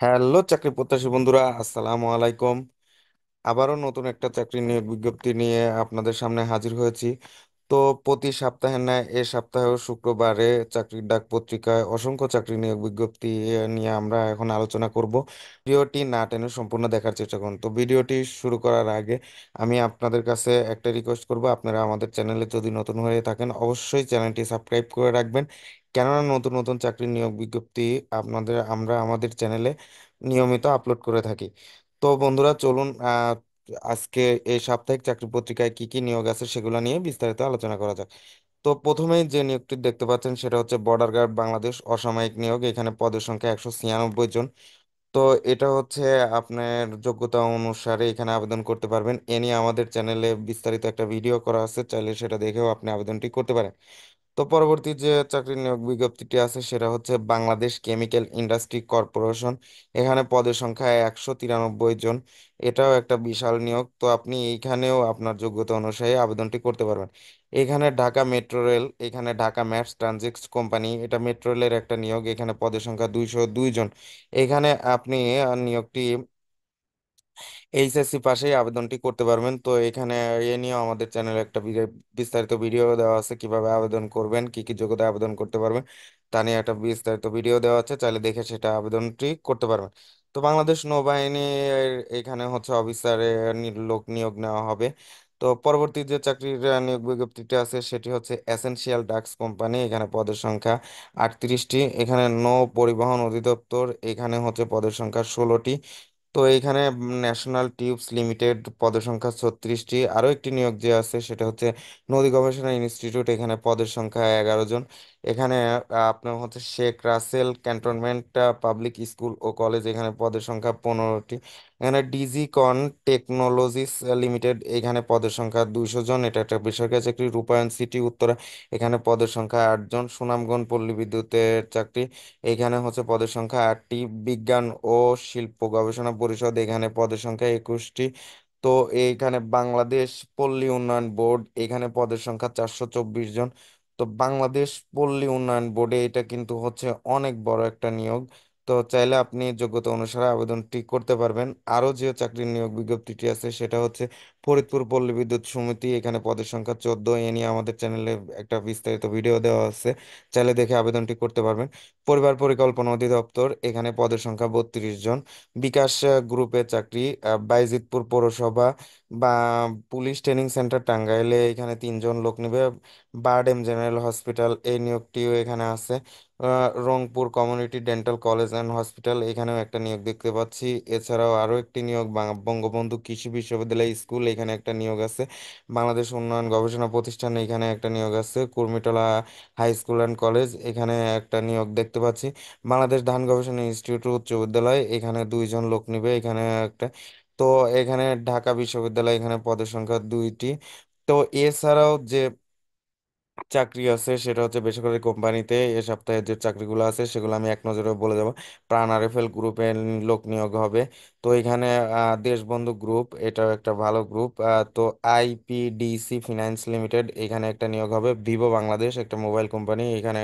hello চাকরি প্রত্যাশী বন্ধুরা আসসালামু আলাইকুম আবারও নতুন একটা চাকরি নিয়োগ বিজ্ঞপ্তি নিয়ে আপনাদের সামনে হাজির হয়েছি তো প্রতি সপ্তাহে না এ সপ্তাহেও শুক্রবারে চাকরির ডাক পত্রিকায় অসংখ্য চাকরি নিয়োগ বিজ্ঞপ্তি নিয়ে আমরা এখন আলোচনা করব ভিডিওটি না টেনে সম্পূর্ণ দেখার চেষ্টা করুন তো ভিডিওটি শুরু করার আগে আমি আপনাদের কাছে একটা রিকোয়েস্ট করব আপনারা আমাদের চ্যানেলে যদি নতুন হয়ে থাকেন অবশ্যই চ্যানেলটি সাবস্ক্রাইব করে রাখবেন কেননা নতুন নতুন চাকরি নিয়োগ বিজ্ঞপ্তি আপনাদের আমরা আমাদের চ্যানেলে নিয়মিত আপলোড করে থাকি তো বন্ধুরা চলুন আহ, আজকে এই সাপ্তাহিক চাকরি পত্রিকায় কি কি নিয়োগ আছে সেগুলো নিয়ে বিস্তারিত আলোচনা করা যাক তো প্রথমেই যে নিয়োগটি দেখতে পাচ্ছেন সেটা হচ্ছে বর্ডার গার্ড বাংলাদেশ অসামায়িক নিয়োগ এখানে পদের সংখ্যা একশো ছিয়ানব্বই জন তো এটা হচ্ছে আপনার যোগ্যতা অনুসারে এখানে আবেদন করতে পারবেন এ নিয়ে আমাদের চ্যানেলে বিস্তারিত একটা ভিডিও করা আছে চাইলে সেটা দেখেও আপনি আবেদনটি করতে পারেন তো পরবর্তী যে চাকরি নিয়োগ বিজ্ঞপ্তিটি আছে সেটা হচ্ছে বাংলাদেশ কেমিক্যাল ইন্ডাস্ট্রি কর্পোরেশন এখানে পদের সংখ্যা একশো তিরানব্বই জন এটাও একটা বিশাল নিয়োগ তো আপনি এইখানেও আপনার যোগ্যতা অনুসারে আবেদনটি করতে পারবেন এখানে ঢাকা মেট্রো রেল এখানে ঢাকা ম্যাপস ট্রানজিট কোম্পানি এটা মেট্রো রেলের একটা নিয়োগ এখানে পদের সংখ্যা দুইশো দুই জন এখানে আপনি নিয়োগটি এইচএসসি পাশেই আবেদনটি করতে পারবেন তো এখানে এ নিয়ে আমাদের চ্যানেলে একটা বিস্তারিত ভিডিও দেওয়া আছে কিভাবে আবেদন করবেন কি কি যোগ্যতা আবেদন করতে পারবেন তা নিয়ে একটা বিস্তারিত ভিডিও দেওয়া আছে চাইলে দেখে সেটা আবেদনটি করতে পারবেন তো বাংলাদেশ নৌবাহিনীর এখানে হচ্ছে অফিসারে লোক নিয়োগ নেওয়া হবে তো পরবর্তী যে চাকরির নিয়োগ বিজ্ঞপ্তিটা আছে সেটি হচ্ছে এসেনশিয়াল ডাক্স কোম্পানি এখানে পদের সংখ্যা আটত্রিশটি এখানে নৌ পরিবহন অধিদপ্তর এখানে হচ্ছে পদের সংখ্যা ষোলোটি তো এইখানে ন্যাশনাল টিউবস লিমিটেড পদের সংখ্যা ছত্রিশটি আরও একটি নিয়োগ যে আছে সেটা হচ্ছে নদী গবেষণা ইনস্টিটিউট এখানে পদের সংখ্যা এগারো জন এখানে আপনার হচ্ছে Sheikh Russel cantonment public school ও কলেজ এখানে পদের সংখ্যা পনেরোটি এখানে ডিজিকন টেকনোলজিস লিমিটেড এখানে পদের সংখ্যা দুইশো জন এটা একটা বেসরকারি চাকরি রূপায়ণ সিটি উত্তরা এখানে পদের সংখ্যা আটজন সুনামগঞ্জ পল্লী বিদ্যুতের চাকরি এখানে হচ্ছে পদের সংখ্যা আটটি বিজ্ঞান ও শিল্প গবেষণা পরিষদ এখানে পদের সংখ্যা একুশটি তো এইখানে বাংলাদেশ পল্লী উন্নয়ন বোর্ড এখানে পদের সংখ্যা চারশো চব্বিশ জন তো বাংলাদেশ পল্লী উন্নয়ন বোর্ডে এটা কিন্তু হচ্ছে অনেক বড় একটা নিয়োগ তো চাইলে আপনি যোগ্যতা অনুসারে আবেদনটি করতে পারবেন আরও যে চাকরির নিয়োগ বিজ্ঞপ্তিটি আছে সেটা হচ্ছে ফরিদপুর পল্লী বিদ্যুৎ সমিতি এখানে পদের সংখ্যা চোদ্দ এ নিয়ে আমাদের চ্যানেলে একটা বিস্তারিত ভিডিও দেওয়া আছে চাইলে দেখে আবেদনটি করতে পারবেন পরিবার পরিকল্পনা অধিদপ্তর এখানে পদের সংখ্যা বত্রিশ জন বিকাশ গ্রুপে চাকরি বাইজিতপুর পৌরসভা বা পুলিশ ট্রেনিং সেন্টার টাঙ্গাইলে এখানে তিনজন লোক নেবে বারডেম জেনারেল হসপিটাল এই নিয়োগটিও এখানে আছে Rangpur community dental college and hospital এখানেও একটা নিয়োগ দেখতে পাচ্ছি এছাড়াও আরও একটি নিয়োগ বঙ্গবন্ধু কৃষি বিশ্ববিদ্যালয় স্কুল এখানে একটা নিয়োগ আছে বাংলাদেশ উন্নয়ন গবেষণা প্রতিষ্ঠান এখানে একটা নিয়োগ আছে Kurmitola high school and college এখানে একটা নিয়োগ দেখতে পাচ্ছি বাংলাদেশ ধান গবেষণা ইনস্টিটিউট উচ্চ বিদ্যালয় এখানে দুইজন লোক নিবে এখানে একটা তো এখানে ঢাকা বিশ্ববিদ্যালয় এখানে পদের সংখ্যা দুইটি তো এছাড়াও যে চাকরি আছে সেটা হচ্ছে বেসরকারি কোম্পানিতে এ সপ্তাহে যে চাকরিগুলো আছে সেগুলো আমি এক নজরে বলে যাব প্রাণ আর এল গ্রুপে লোক নিয়োগ হবে তো এখানে দেশবন্ধু গ্রুপ এটাও একটা ভালো গ্রুপ তো আইপিডিসি ফিনান্স লিমিটেড এখানে একটা নিয়োগ হবে ভিভো বাংলাদেশ একটা মোবাইল কোম্পানি এখানে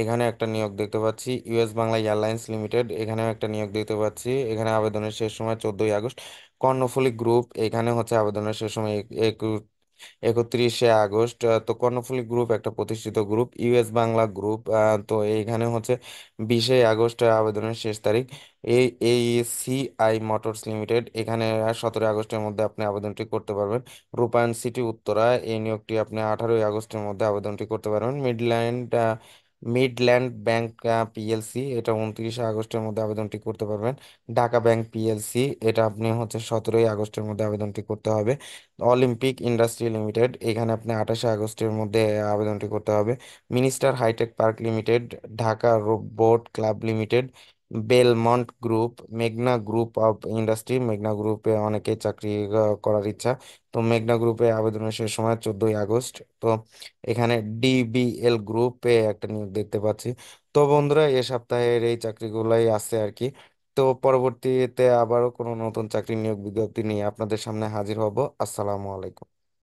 এখানে একটা নিয়োগ দেখতে পাচ্ছি ইউএস বাংলা এয়ারলাইন্স লিমিটেড এখানেও একটা নিয়োগ দেখতে পাচ্ছি এখানে আবেদনের শেষ সময় চোদ্দই আগস্ট কর্ণফুলী গ্রুপ এখানে হচ্ছে আবেদনের শেষ সময় এক- একত্রিশে আগস্ট তো কর্ণফুলী গ্রুপ একটা প্রতিষ্ঠিত গ্রুপ ইউএস বাংলা গ্রুপ তো এইখানে হচ্ছে বিশে আগস্ট আবেদনের শেষ তারিখ এই এই সিআই মোটরস লিমিটেড এখানে সতেরোই আগস্টের মধ্যে আপনি আবেদনটি করতে পারবেন রূপায়ণ সিটি উত্তরা এই নিয়োগটি আপনি আঠারোই আগস্টের মধ্যে আবেদনটি করতে পারবেন মিডল্যান্ড মিডল্যান্ড ব্যাংক পিএলসি এটা উনত্রিশে আগস্টের মধ্যে আবেদনটি করতে পারবেন ঢাকা ব্যাংক পিএলসি এটা আপনি হচ্ছে সতেরোই আগস্টের মধ্যে আবেদনটি করতে হবে অলিম্পিক ইন্ডাস্ট্রি লিমিটেড এখানে আপনি আঠাশে আগস্টের মধ্যে আবেদনটি করতে হবে minister hi tech park limited Dhaka board club limited Belmont group মেঘনা গ্রুপ অফ ইন্ডাস্ট্রি মেঘনা গ্রুপে অনেকেই চাকরি করার ইচ্ছা তো মেঘনা গ্রুপে আবেদনের শেষ সময় চোদ্দই আগস্ট তো এখানে ডিবিএল গ্রুপে একটা নিয়োগ দেখতে পাচ্ছি তো বন্ধুরা এ সপ্তাহের এই চাকরিগুলাই আছে আর কি তো পরবর্তীতে আবারও কোনো নতুন চাকরি নিয়োগ বিজ্ঞপ্তি নিয়ে আপনাদের সামনে হাজির হব আসসালামু আলাইকুম